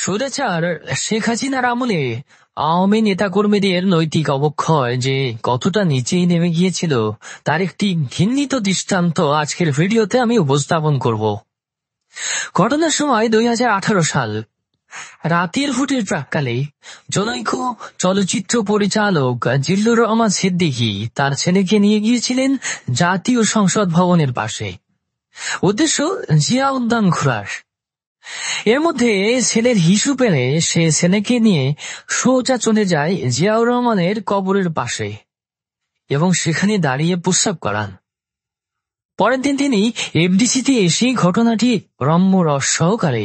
স্বৈরাচার শেখ হাসিনার আমলে আওয়ামী নেতাকর্মীদের নৈতিক অবক্ষয় যে কতটা নিচেই নেমে গিয়েছিল তার একটি ঘিন্নিত দৃষ্টান্ত আজকের ভিডিওতে আমি উপস্থাপন করব ঘটনার সময় দুই সাল রাতের ফুটের প্রাককালে জনৈক চলচ্চিত্র পরিচালক জিল্লুর রহমান সিদ্দিকি তার ছেলেকে নিয়ে গিয়েছিলেন জাতীয় সংসদ ভবনের পাশে উদ্দেশ্য জিয়া উদ্যান ঘোরার এর মধ্যে ছেলের হিসু পেলে সে ছেলেকে নিয়ে সোজা চলে যায় জিয়াউর রহমানের কবরের পাশে এবং সেখানে দাঁড়িয়ে প্রস্রাব করান পরের দিন তিনি এফডিসিতে এসে ঘটনাটি রম্য রস সহকারে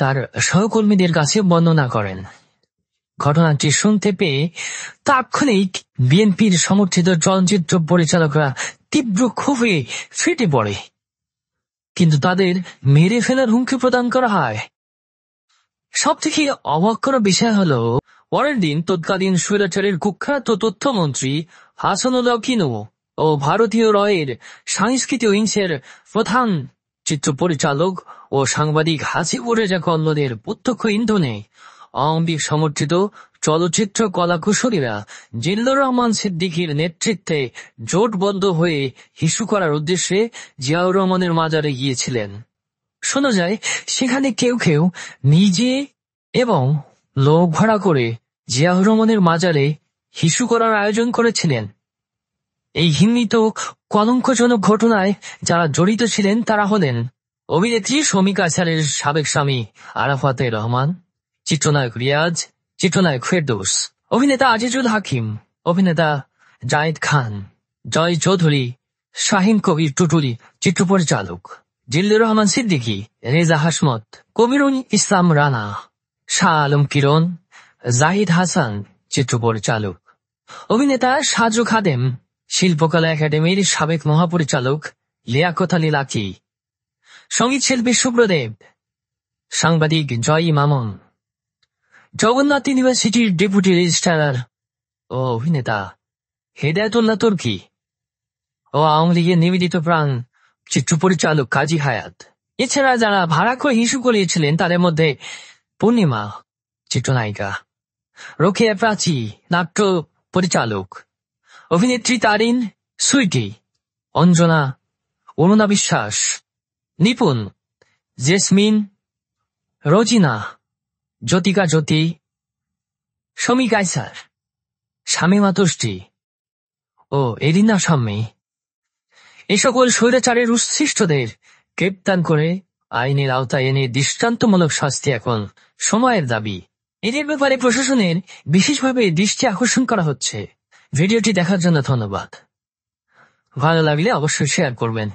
তার সহকর্মীদের কাছে বর্ণনা করেন ঘটনাটি শুনতে পেয়ে তাৎক্ষণিক বিএনপির সমর্থিত চলচ্চিত্র পরিচালকরা তীব্র ক্ষোভে ফেটে পড়ে কিন্তু তাদের মেরে ফেলার হুমকি প্রদান করা হয় সবথেকে অবাক করা বিষয় হল পরের দিন তৎকালীন স্বৈরাচারের কুখ্যাত তথ্যমন্ত্রী হাসানুল্লাহ কিনু ও ভারতীয় রয়ের সাংস্কৃতিক উইংসের প্রধান চিত্র পরিচালক ও সাংবাদিক হাসিবুর রেজা কল্লদের প্রত্যক্ষ ইন্ধনে অম্বিক সমর্থিত চলচ্চিত্র কলাকুশলীরা জিল্লুর রহমান সিদ্দিকীর নেতৃত্বে জোটবদ্ধ হয়ে হিসু করার উদ্দেশ্যে জিয়াউর রহমানের মাজারে গিয়েছিলেন শোনা যায় সেখানে কেউ কেউ নিজে এবং লোক ভাড়া করে জিয়াউর রহমানের মাজারে হিসু করার আয়োজন করেছিলেন এই হিন্দিত কলঙ্কজনক ঘটনায় যারা জড়িত ছিলেন তারা হলেন অভিনেত্রী শমিকা সালের সাবেক স্বামী আরাফাতে রহমান চিত্রনায়ক রিয়াজ চিত্রনায়ক ফেরদৌস অভিনেতা আজিজুল হাকিম অভিনেতা জায়দ খান জয় চৌধুরী শাহিন কবির টুটুলি চিত্র পরিচালক জিল্লুর রহমান সিদ্দিকী রেজা হাসমত কবিরুল ইসলাম রানা শাহ আলম কিরণ জাহিদ হাসান চিত্র পরিচালক অভিনেতা সাজু খাদেম শিল্পকলা একাডেমির সাবেক মহাপরিচালক লিয়াকত আলী লাকি সঙ্গীত শিল্পী সুব্রদেব সাংবাদিক জয় মামন জগন্নাথ ইউনিভার্সিটির ডেপুটি রেজিস্ট্রার ও অভিনেতা হেদায়তুল্লাহ তুর্কি ও আওয়ামী লীগের নিবেদিত প্রাণ চিত্র পরিচালক কাজী হায়াত এছাড়া যারা ভাড়া করে হিসু করিয়েছিলেন তাদের মধ্যে পূর্ণিমা চিত্রনায়িকা রোকেয়া প্রাচী নাট্য পরিচালক অভিনেত্রী তারিন সুইটি অঞ্জনা অরুণা বিশ্বাস নিপুণ জেসমিন রোজিনা জ্যোতিকা জ্যোতি সমী কাইসার স্বামী মাতুষ্টি ও এরিনা স্বামী এ সকল স্বৈরাচারের উচ্ছিষ্টদের গ্রেপ্তার করে আইনের আওতায় এনে দৃষ্টান্তমূলক শাস্তি এখন সময়ের দাবি এদের ব্যাপারে প্রশাসনের বিশেষভাবে দৃষ্টি আকর্ষণ করা হচ্ছে ভিডিওটি দেখার জন্য ধন্যবাদ ভালো লাগলে অবশ্যই শেয়ার করবেন